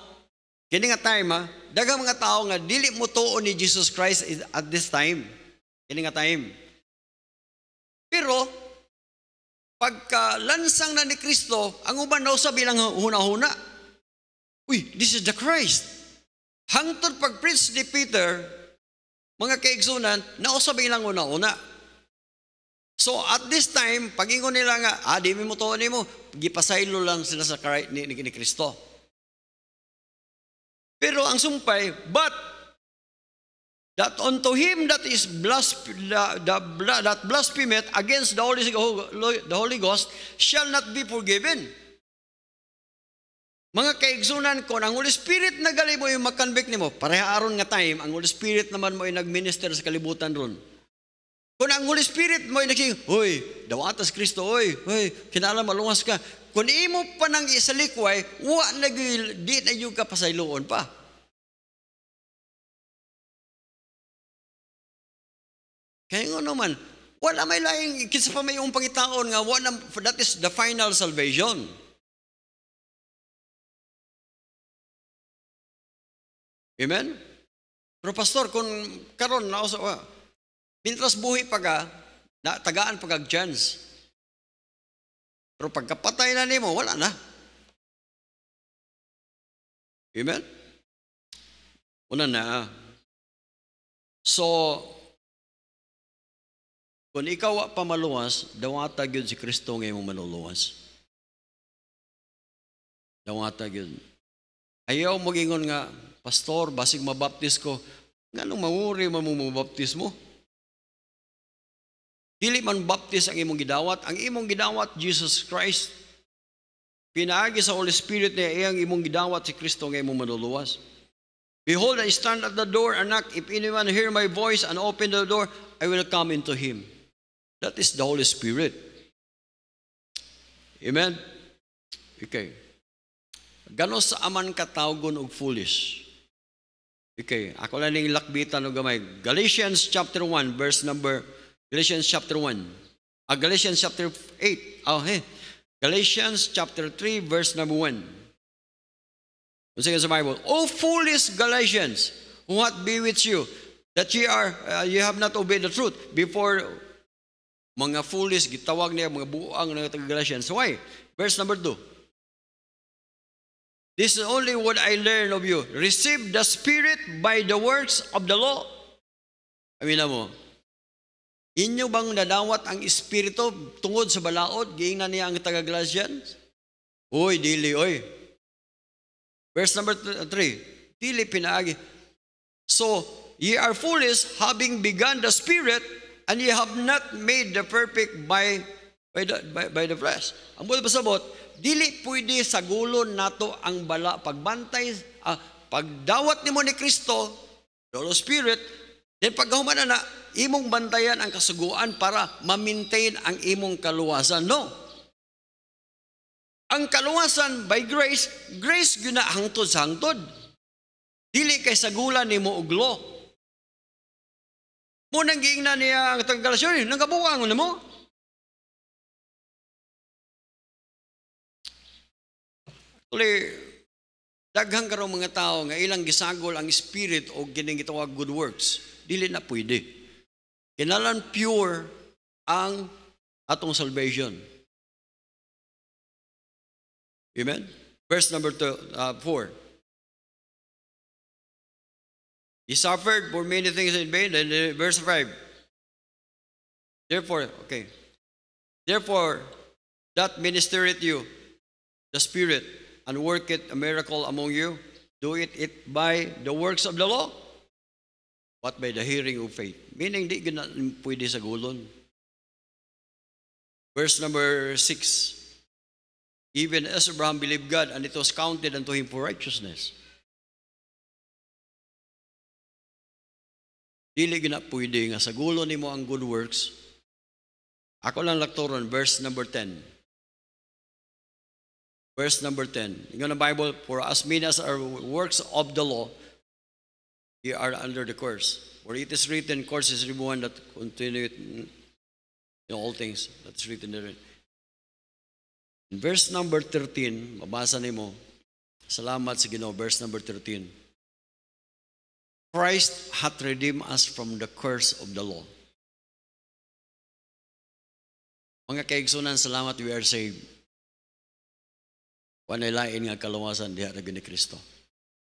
kini nga time ha, ah, daghang mga tao nga dili mo tuo ni Jesus Christ at this time. Kini nga time. Pero, pagkalansang na ni Kristo, ang uban na usab ilang huna-huna. Uy, this is the Christ. Hangtod pag-preach ni Peter, mga kaigsunan, nausabay lang una-una. So at this time, pagingon nila nga, ah, di mo to ni mo, gipasaylo lang sila sa kray, ni, ni, ni Kristo. Pero ang sumpay, but that unto him that is blasphemed, that blasphemeth against the Holy, the Holy Ghost shall not be forgiven. Mga kaigsunan ko, ang Holy Spirit na gali mo yung makanbik ni mo, pareha aron nga time, ang Holy Spirit naman mo ay nagminister sa kalibutan ron. Kung ang Holy Spirit mo yung naging, Hoy, dawatas Kristo, hoy, hoy, kinala malungas ka. Kung imo pa nang isalikway, wa na di na yung kapasayloon pa.
Kaya nga naman, wala may laing, kinsa pa may yung pangitaon nga, wala, that is the final salvation. Amen? Pero pastor, kung karon na sa wa, mintras buhi pa ka, na, tagaan pa chance. Pero pagkapatay na nimo, wala na. Amen? Wala na. Ah. So, kung ikaw wa pa maluwas, dawata gyud si Kristo
nga imong manuluwas. Dawata gyud. Ayaw mo nga Pastor, basig mabaptis ko. Ganong manguri man mo mabaptis mo? Dili man baptis ang imong gidawat. Ang imong gidawat, Jesus Christ. Pinaagi sa Holy Spirit niya iyang imong gidawat si Kristo nga imong manuluwas. Behold, I stand at the door and knock. If anyone hear my voice and open the door, I will come into him. That is the Holy Spirit. Amen? Okay. Ganos sa aman katawgon og foolish. Okay, ako lang ning lakbitan o gamay. Galatians chapter 1 verse number Galatians chapter 1. Ah, Galatians chapter 8. Oh, ah, hey. Galatians chapter 3 verse number 1. Once again sa Bible, O foolish Galatians, what with you that ye are uh, you have not obeyed the truth before mga foolish gitawag niya mga buang na taga Galatians. Why? Verse number 2. This is only what I learn of you. Receive the Spirit by the works of the law. Amin na mo. Inyo bang nadawat ang Espiritu tungod sa balaod? na niya ang taga-Galatians? Uy, dili, oy. Verse number 3. Dili pinaagi. So, ye are foolish, having begun the Spirit, and ye have not made the perfect by by the, by, by the flesh. Ang buhay pasabot, dili pwede sa gulon nato ang bala pagbantay ah, pagdawat nimo ni Kristo the Holy Spirit then paghuman na imong bantayan ang kasuguan para ma-maintain ang imong kaluwasan no ang kaluwasan by grace grace gyud na hangtod
sa hangtod dili kay sagula nimo og law mo nang giingnan niya ang tanggalasyon nagabuang namo
Actually, daghang karo mga tao nga ilang gisagol ang spirit o gining good works. Dili na pwede. Kinalan pure ang atong salvation.
Amen? Verse number 4. Uh, four. He suffered for many things in vain. And uh,
verse 5. Therefore, okay. Therefore, that ministereth you, the Spirit, and work it a miracle among you, do it, it by the works of the law, but by the hearing of faith. Meaning, di na pwede sa gulon. Verse number 6. Even as Abraham believed God, and it was counted unto him for
righteousness. Dili gina
pwede nga sa gulo nimo ang good works. Ako lang lakturon, verse number 10 verse number 10. In the Bible, for as many as are works of the law, ye are under the curse. For it is written, curse is everyone that continueth in all things. That is written therein. In verse number 13, mabasa ni mo, salamat sa Ginoo, verse number 13. Christ hath redeemed us from the
curse of the law. Mga kaigsunan, salamat, we are saved. Panay lain nga kaluwasan diha na ni Kristo.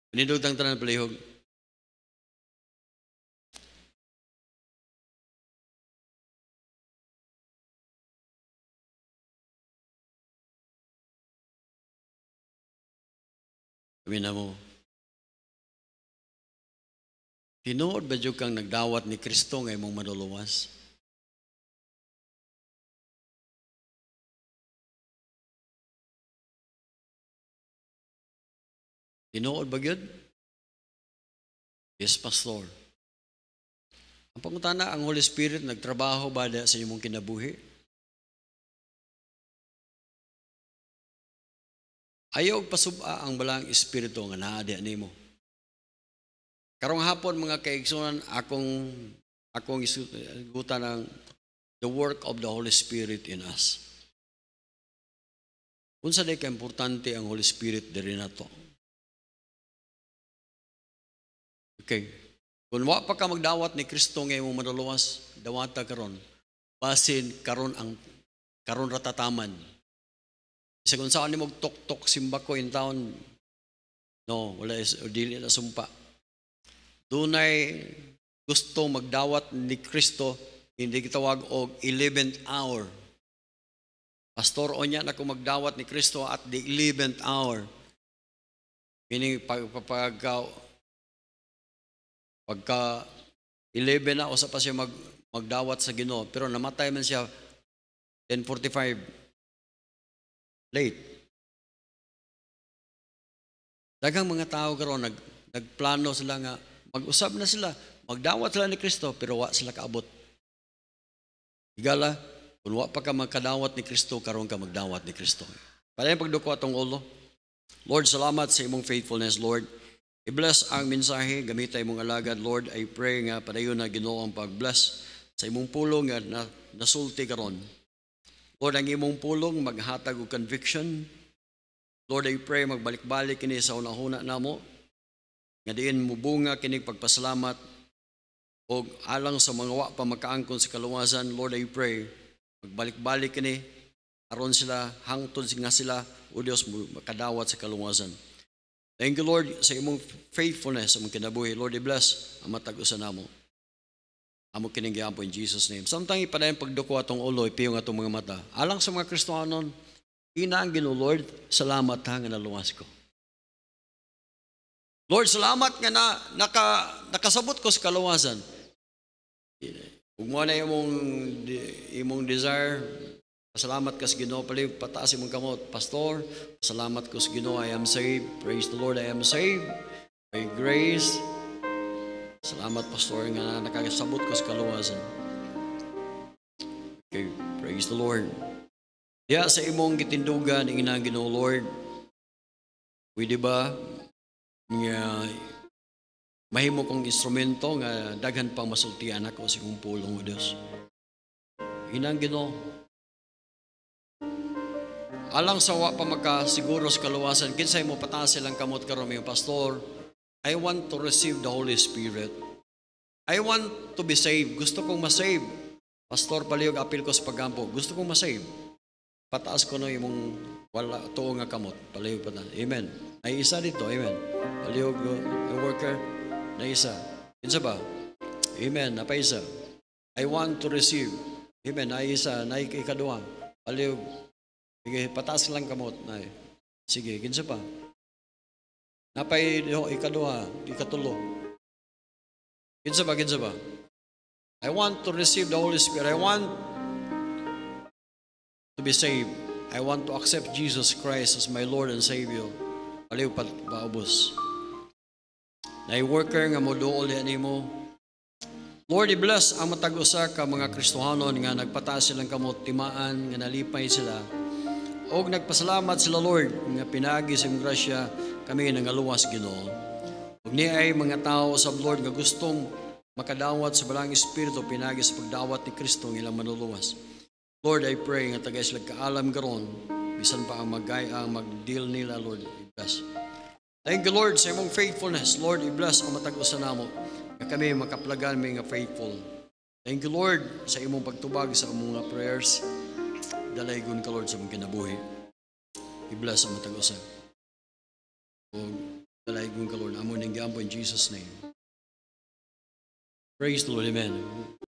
Pinindugtang tanan palihog. Kami na mo. Tinuod ba kang nagdawat ni Kristo ngay mong maduluwas?
Tinuod ba yun? Yes, Pastor. Ang pangutana, ang Holy Spirit nagtrabaho ba sa inyong kinabuhi?
Ayaw pasuba ang balang espiritu
nga naa di nimo. Karong hapon mga kaigsunan akong akong isugutan ng the work of the Holy Spirit in us. Unsa day ka importante ang Holy Spirit diri nato? Okay. Kung wa pa ka magdawat ni Kristo nga imong madalawas, dawata karon. Basin karon ang karon ratataman. Sa kung saan ni magtok-tok simba ko in town, no, wala is dili na sumpa. Dunay gusto magdawat ni Kristo hindi gitawag og 11th hour. Pastor o niya na kung magdawat ni Kristo at the 11th hour. Kini pag, pag, pag Pagka 11 na, usa pa siya mag, magdawat sa Ginoo, pero namatay man siya 10:45
late. Daghang
mga tao karon nag nagplano sila nga mag-usab na sila, magdawat sila ni Kristo pero wa sila kaabot. Higala, kung wa pa ka magkadawat ni Kristo, karon ka magdawat ni Kristo. Palayan pagduko atong ulo. Lord, salamat sa imong faithfulness, Lord. I-bless ang mensahe, gamit ay mong alagad, Lord, I pray nga para padayon na ginoo ang pag-bless sa imong pulong nga na, nasulti karon. Lord, ang imong pulong maghatag og conviction. Lord, I pray magbalik-balik kini sa unahuna mo. Nga diin mo bunga kini pagpasalamat o alang sa mga wa pa makaangkon sa kaluwasan, Lord, I pray magbalik-balik kini aron sila hangtod nga sila o Dios makadawat sa kaluwasan. Thank you, Lord, sa imong faithfulness, sa imong kinabuhi. Lord, i-bless ang matag-usan namo. Amo kininggihan po in Jesus' name. Samtang ipadayon pagduko atong ulo, ipiyong atong mga mata. Alang sa mga Kristohanon, ina ang gino, Lord, salamat ha nga naluwas ko. Lord, salamat nga na naka, nakasabot ko sa kaluwasan. Huwag mo na imong, imong desire, Salamat kas Ginoo palib pataas imong kamot pastor. Salamat kas Ginoo I am saved. Praise the Lord I am saved. By grace. Salamat pastor nga nakagasabot kas kaluwasan. Okay, praise the Lord. Ya yeah, sa imong gitindugan ing inang Ginoo Lord. di ba nga mahimo kong instrumento nga daghan pang masultian ako sa imong pulong o Dios. Inang Ginoo, Alang sa sawa pa siguro sa kaluwasan, kinsay mo pataas silang kamot karon yung pastor, I want to receive the Holy Spirit. I want to be saved. Gusto kong masave. Pastor, paliyog, apil ko sa pagampo. Gusto kong masave. Pataas ko na yung wala, tuo nga kamot. Paliyog pa na. Amen. Ay isa dito. Amen. Paliyog, yung uh, worker, na isa. Kinsa ba? Amen. Napaisa. I want to receive. Amen. Ay isa. Na ikaduwa. Paliyog, Sige, pataas lang kamot. Nay. Sige, kinsa pa. Napay yo ikaduha, ikatulo. Kinsa ba, kinsa ba? I want to receive the Holy Spirit. I want to be saved. I want to accept Jesus Christ as my Lord and Savior. Paliw pa paubos. Nay worker nga mo duol mo. Lord, i-bless ang matag-usa ka mga Kristohanon nga nagpataas silang kamot, timaan, nga nalipay sila, og nagpasalamat sila Lord nga pinaagi sa grasya kami nga luwas Ginoo. Ug niay mga tawo sa Lord nga gustong makadawat sa balang espiritu pinagi sa pagdawat ni Kristo nga ilang manuluwas. Lord, I pray nga tagay sila kaalam garon bisan pa ang magaya ang magdeal nila Lord i-bless. Thank you Lord sa imong faithfulness. Lord, i-bless ang matag usa namo nga kami makaplagan may nga faithful. Thank you Lord sa imong pagtubag sa among prayers. Dalaygon ka, Lord, sa mong kinabuhi. I-bless ang matag usa O,
dalaygon ka, Lord. Amo ning gambo in Jesus' name. Praise the Lord. Amen.